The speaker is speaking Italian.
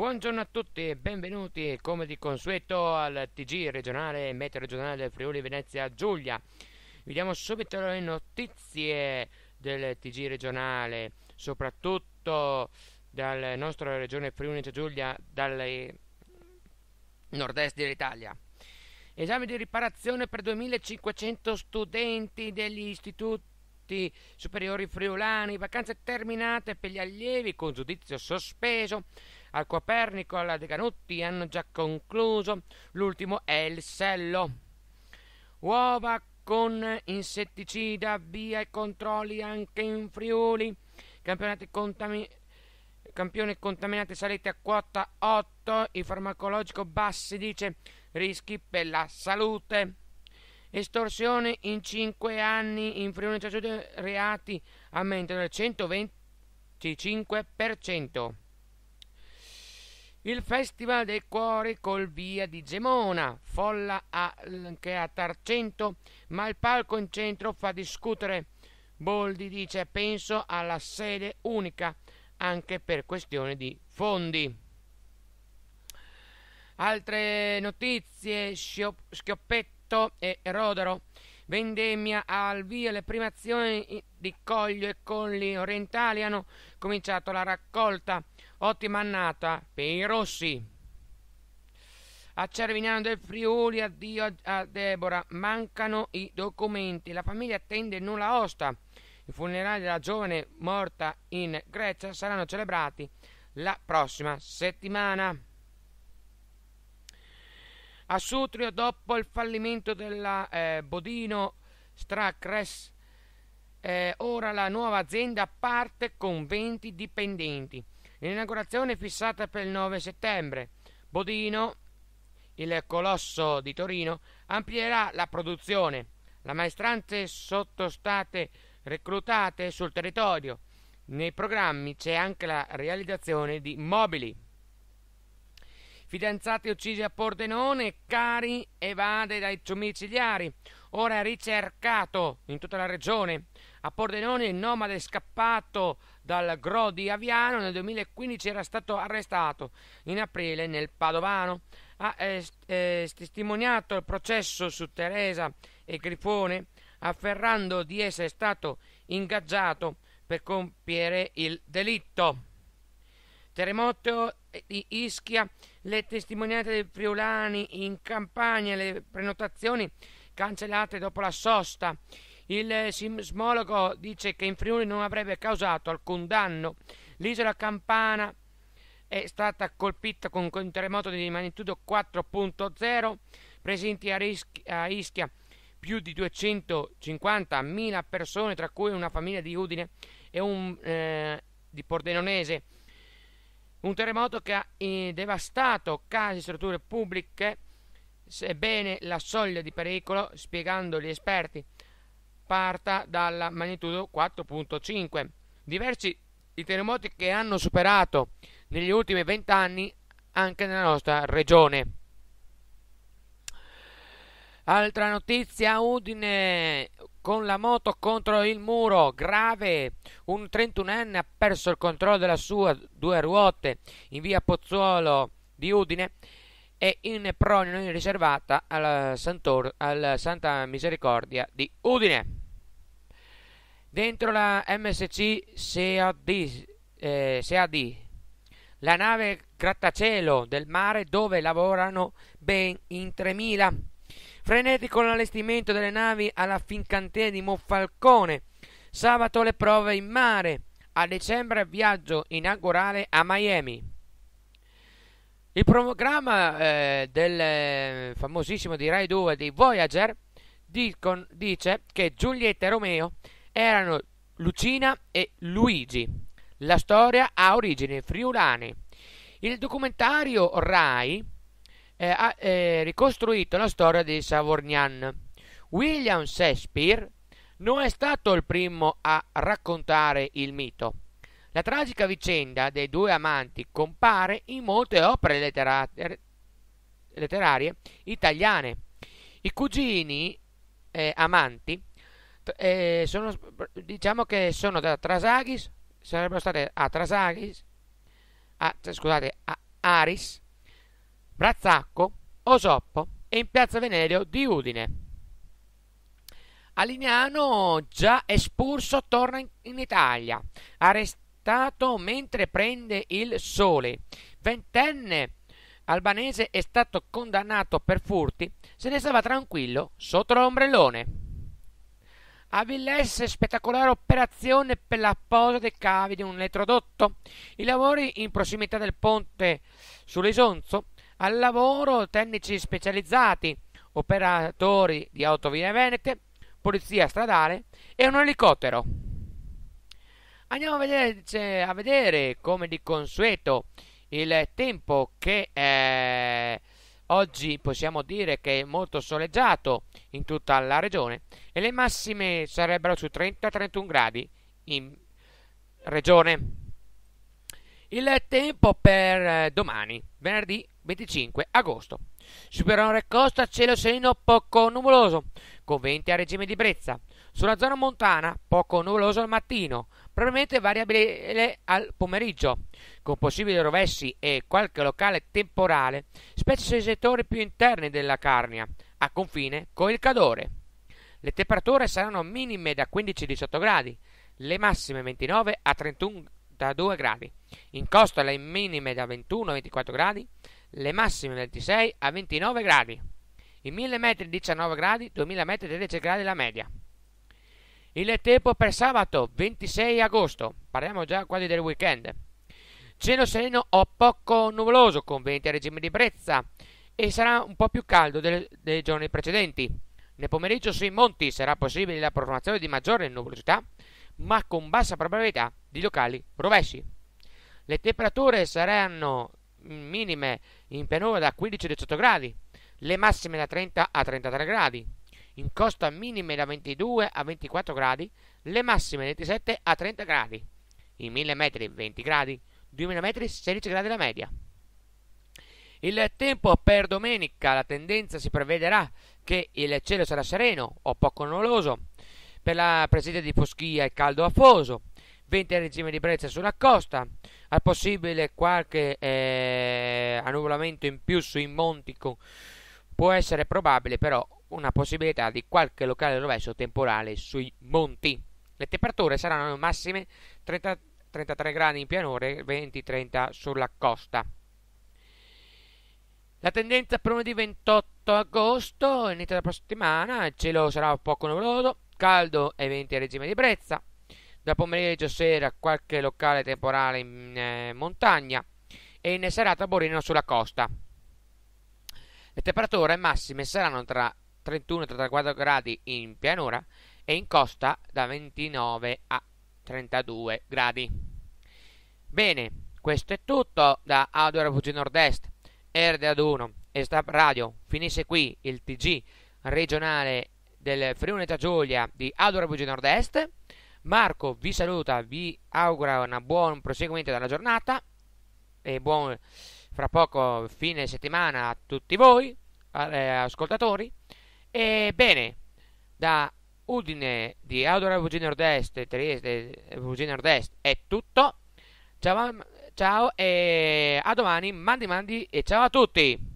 Buongiorno a tutti e benvenuti come di consueto al TG regionale e meteo regionale del Friuli Venezia Giulia. Vediamo subito le notizie del TG regionale, soprattutto dalla nostra regione Friuli Venezia Giulia, dal nord-est dell'Italia. Esame di riparazione per 2500 studenti degli istituti superiori friulani, vacanze terminate per gli allievi con giudizio sospeso, al Copernico e alla De Canutti hanno già concluso, l'ultimo è il sello. Uova con insetticida, via e controlli anche in Friuli. Campionati contami- campione contaminati salite a quota 8, il farmacologico Bassi dice rischi per la salute. Estorsione in 5 anni in Friuli Giacinto reati aumentano del 125%. Il Festival dei Cuori col Via di Gemona, folla anche a Tarcento, ma il palco in centro fa discutere. Boldi dice penso alla sede unica, anche per questione di fondi. Altre notizie, Schioppetto e Rodero. vendemmia al via le primazioni di Coglio e Colli orientali hanno cominciato la raccolta Ottima annata per i rossi. A Cervignano del Friuli, addio a Deborah, Mancano i documenti. La famiglia attende nulla osta. I funerali della giovane morta in Grecia saranno celebrati la prossima settimana. A Sutrio, dopo il fallimento della eh, Bodino Stracres, eh, ora la nuova azienda parte con 20 dipendenti. L'inaugurazione è fissata per il 9 settembre. Bodino, il colosso di Torino, amplierà la produzione. Le maestranze sottostate reclutate sul territorio. Nei programmi c'è anche la realizzazione di mobili. Fidanzati uccisi a Pordenone, Cari evade dai domiciliari. Ora ricercato in tutta la regione. A Pordenone il nomade scappato dal Gro di Aviano nel 2015 era stato arrestato in aprile nel Padovano. Ha eh, eh, testimoniato il processo su Teresa e Grifone afferrando di essere stato ingaggiato per compiere il delitto. Terremoto di Ischia, le testimonianze dei friulani in Campania, le prenotazioni cancellate dopo la sosta. Il eh, sismologo dice che in Friuli non avrebbe causato alcun danno. L'isola campana è stata colpita con un terremoto di magnitudo 4.0, presenti a, rischi, a Ischia più di 250.000 persone, tra cui una famiglia di Udine e un eh, di Pordenonese. Un terremoto che ha eh, devastato case e strutture pubbliche sebbene la soglia di pericolo, spiegando gli esperti, parta dalla magnitudo 4.5. Diversi i terremoti che hanno superato negli ultimi vent'anni anche nella nostra regione. Altra notizia, Udine con la moto contro il muro, grave, un 31enne ha perso il controllo della sua due ruote in via Pozzuolo di Udine e in pronione riservata alla, Santor, alla Santa Misericordia di Udine. Dentro la MSC SEAD, eh, la nave grattacielo del mare dove lavorano ben in 3000. Frenetico l'allestimento delle navi alla fincantina di Monfalcone. Sabato le prove in mare. A dicembre viaggio inaugurale a Miami. Il programma eh, del eh, famosissimo di Rai 2 di Voyager dicon, dice che Giulietta e Romeo erano Lucina e Luigi. La storia ha origini friulane. Il documentario Rai eh, ha eh, ricostruito la storia di Savornian. William Shakespeare non è stato il primo a raccontare il mito. La tragica vicenda dei due amanti compare in molte opere letterate, letterarie italiane. I cugini eh, amanti eh, sono, diciamo che sono da Trasaghis, sarebbero state a Trasagis, a, scusate, a Aris, Brazzacco, Osoppo e in piazza Venerio di Udine. Alignano, già espulso, torna in, in Italia, arrestato arrestato mentre prende il sole. Ventenne albanese è stato condannato per furti, se ne stava tranquillo sotto l'ombrellone. A Villesse spettacolare operazione per la posa dei cavi di un elettrodotto. I lavori in prossimità del ponte sull'Isonzo, al lavoro tecnici specializzati, operatori di autovie venete, polizia stradale e un elicottero. Andiamo a vedere, cioè, a vedere come di consueto il tempo che eh, oggi possiamo dire che è molto soleggiato in tutta la regione e le massime sarebbero su 30-31 gradi in regione. Il tempo per eh, domani, venerdì 25 agosto. Su Perone Costa cielo sereno poco nuvoloso, con venti a regime di brezza. Sulla zona montana, poco nuvoloso al mattino, probabilmente variabile al pomeriggio, con possibili rovesci e qualche locale temporale, specie sui settori più interni della Carnia, a confine con il Cadore. Le temperature saranno minime da 15-18 gradi, le massime 29 a 32 gradi. In costa le minime da 21 a 24 gradi, le massime 26 a 29 gradi. I 1000 metri 19 gradi, 2000 metri 13 gradi la media. Il tempo per sabato 26 agosto, parliamo già quasi del weekend. Cielo sereno o poco nuvoloso con venti a regime di brezza e sarà un po' più caldo dei, dei giorni precedenti. Nel pomeriggio sui monti sarà possibile la formazione di maggiore nuvolosità, ma con bassa probabilità di locali rovesci. Le temperature saranno minime in pianura da 15-18 gradi, le massime da 30 a 33 gradi, in costa minime da 22 a 24 gradi, le massime da 27 a 30 gradi, in 1000 metri 20 gradi, 2000 metri 16 gradi la media. Il tempo per domenica, la tendenza si prevederà che il cielo sarà sereno o poco nuvoloso, per la presenza di foschia e caldo afoso, venti a regime di brezza sulla costa, al possibile qualche eh, annuvolamento in più sui monti con Può essere probabile però una possibilità di qualche locale rovescio temporale sui monti. Le temperature saranno massime 30, 33 gradi in pianore, 20-30 sulla costa. La tendenza per lunedì 28 agosto, inizio della prossima settimana, il cielo sarà poco nuvoloso, caldo e venti a regime di brezza. Da pomeriggio sera qualche locale temporale in eh, montagna e in serata borino sulla costa. Le temperature massime saranno tra 31 e 34 gradi in pianura e in costa da 29 a 32 gradi. Bene, questo è tutto da Audio Refugio Nord-Est, Erde ad 1 e Stab Radio. Finisce qui il TG regionale del Friuli Giulia di Audio Refugio Nord-Est. Marco vi saluta, vi augura un buon proseguimento della giornata e buon fra poco fine settimana a tutti voi, eh, ascoltatori. Ebbene, da Udine di Audora Eugenio Nord-Est Nord è tutto. Ciao, ciao e a domani, mandi mandi e ciao a tutti!